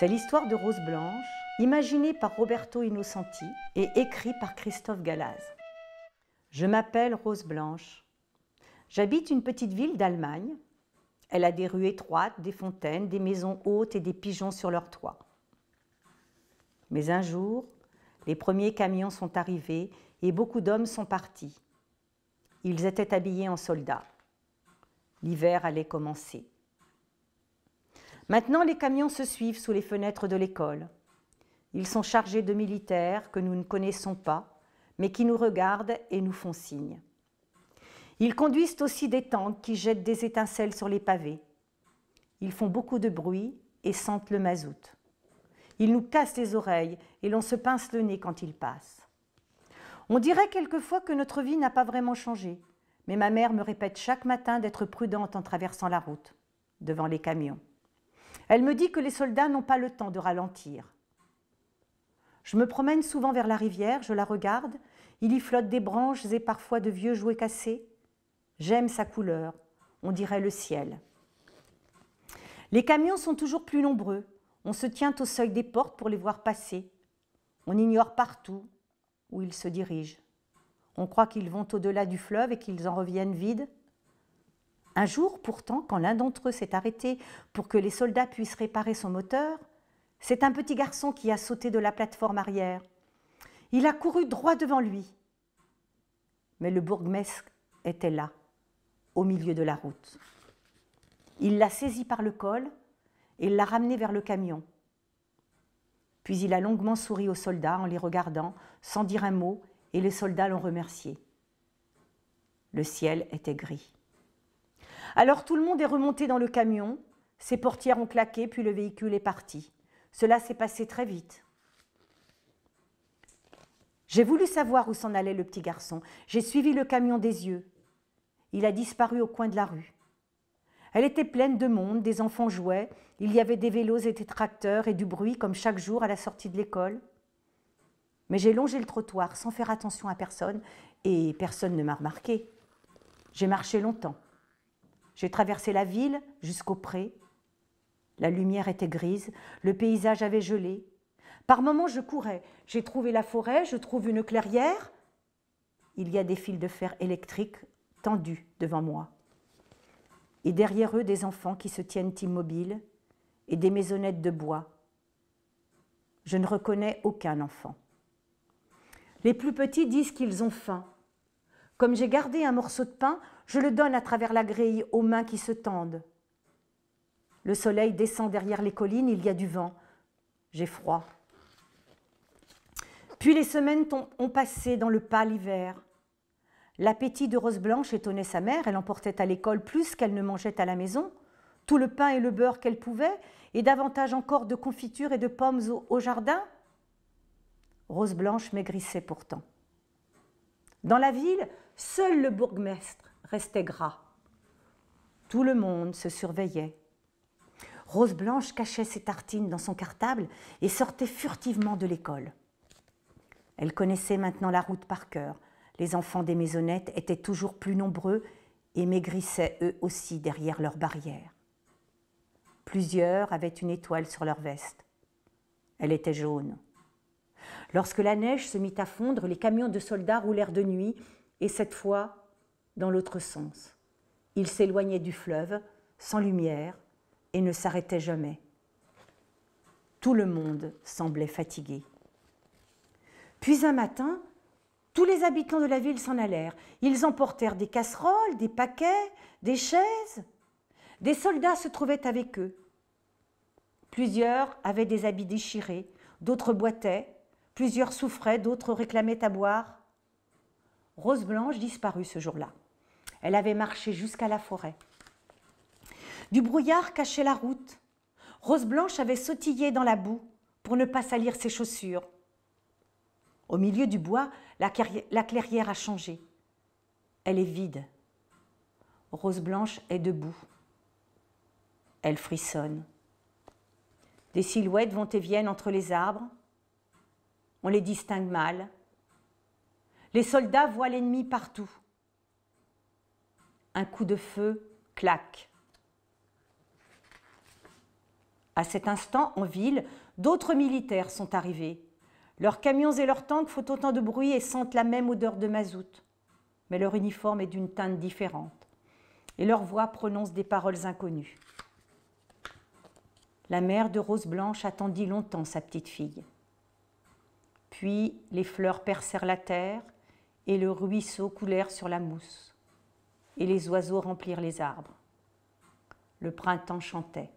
C'est l'histoire de Rose Blanche, imaginée par Roberto Innocenti et écrite par Christophe Galaz. Je m'appelle Rose Blanche. J'habite une petite ville d'Allemagne. Elle a des rues étroites, des fontaines, des maisons hautes et des pigeons sur leurs toits. Mais un jour, les premiers camions sont arrivés et beaucoup d'hommes sont partis. Ils étaient habillés en soldats. L'hiver allait commencer. Maintenant, les camions se suivent sous les fenêtres de l'école. Ils sont chargés de militaires que nous ne connaissons pas, mais qui nous regardent et nous font signe. Ils conduisent aussi des tanks qui jettent des étincelles sur les pavés. Ils font beaucoup de bruit et sentent le mazout. Ils nous cassent les oreilles et l'on se pince le nez quand ils passent. On dirait quelquefois que notre vie n'a pas vraiment changé, mais ma mère me répète chaque matin d'être prudente en traversant la route, devant les camions. Elle me dit que les soldats n'ont pas le temps de ralentir. Je me promène souvent vers la rivière, je la regarde, il y flotte des branches et parfois de vieux jouets cassés. J'aime sa couleur, on dirait le ciel. Les camions sont toujours plus nombreux, on se tient au seuil des portes pour les voir passer. On ignore partout où ils se dirigent. On croit qu'ils vont au-delà du fleuve et qu'ils en reviennent vides. Un jour, pourtant, quand l'un d'entre eux s'est arrêté pour que les soldats puissent réparer son moteur, c'est un petit garçon qui a sauté de la plateforme arrière. Il a couru droit devant lui. Mais le bourgmestre était là, au milieu de la route. Il l'a saisi par le col et l'a ramené vers le camion. Puis il a longuement souri aux soldats en les regardant, sans dire un mot, et les soldats l'ont remercié. Le ciel était gris. Alors tout le monde est remonté dans le camion, ses portières ont claqué, puis le véhicule est parti. Cela s'est passé très vite. J'ai voulu savoir où s'en allait le petit garçon. J'ai suivi le camion des yeux. Il a disparu au coin de la rue. Elle était pleine de monde, des enfants jouaient, il y avait des vélos et des tracteurs et du bruit comme chaque jour à la sortie de l'école. Mais j'ai longé le trottoir sans faire attention à personne et personne ne m'a remarqué. J'ai marché longtemps. J'ai traversé la ville jusqu'au pré. La lumière était grise, le paysage avait gelé. Par moments, je courais. J'ai trouvé la forêt, je trouve une clairière. Il y a des fils de fer électriques tendus devant moi. Et derrière eux, des enfants qui se tiennent immobiles et des maisonnettes de bois. Je ne reconnais aucun enfant. Les plus petits disent qu'ils ont faim. Comme j'ai gardé un morceau de pain, je le donne à travers la grille aux mains qui se tendent. Le soleil descend derrière les collines, il y a du vent. J'ai froid. Puis les semaines ont passé dans le pâle hiver. L'appétit de Rose Blanche étonnait sa mère, elle emportait à l'école plus qu'elle ne mangeait à la maison, tout le pain et le beurre qu'elle pouvait, et davantage encore de confitures et de pommes au, au jardin. Rose Blanche maigrissait pourtant. Dans la ville, seul le bourgmestre restait gras. Tout le monde se surveillait. Rose Blanche cachait ses tartines dans son cartable et sortait furtivement de l'école. Elle connaissait maintenant la route par cœur. Les enfants des maisonnettes étaient toujours plus nombreux et maigrissaient eux aussi derrière leurs barrières. Plusieurs avaient une étoile sur leur veste. Elle était jaune. Lorsque la neige se mit à fondre, les camions de soldats roulèrent de nuit, et cette fois, dans l'autre sens. Il s'éloignait du fleuve, sans lumière, et ne s'arrêtait jamais. Tout le monde semblait fatigué. Puis un matin, tous les habitants de la ville s'en allèrent. Ils emportèrent des casseroles, des paquets, des chaises. Des soldats se trouvaient avec eux. Plusieurs avaient des habits déchirés, d'autres boitaient, plusieurs souffraient, d'autres réclamaient à boire. Rose Blanche disparut ce jour-là. Elle avait marché jusqu'à la forêt. Du brouillard cachait la route. Rose Blanche avait sautillé dans la boue pour ne pas salir ses chaussures. Au milieu du bois, la, clairière a changé. Elle est vide. Rose Blanche est debout. Elle frissonne. Des silhouettes vont et viennent entre les arbres. On les distingue mal. Les soldats voient l'ennemi partout un coup de feu, claque. À cet instant, en ville, d'autres militaires sont arrivés. Leurs camions et leurs tanks font autant de bruit et sentent la même odeur de mazout. Mais leur uniforme est d'une teinte différente. Et leur voix prononce des paroles inconnues. La mère de Rose Blanche attendit longtemps sa petite fille. Puis les fleurs percèrent la terre et le ruisseau coulèrent sur la mousse et les oiseaux remplirent les arbres. Le printemps chantait.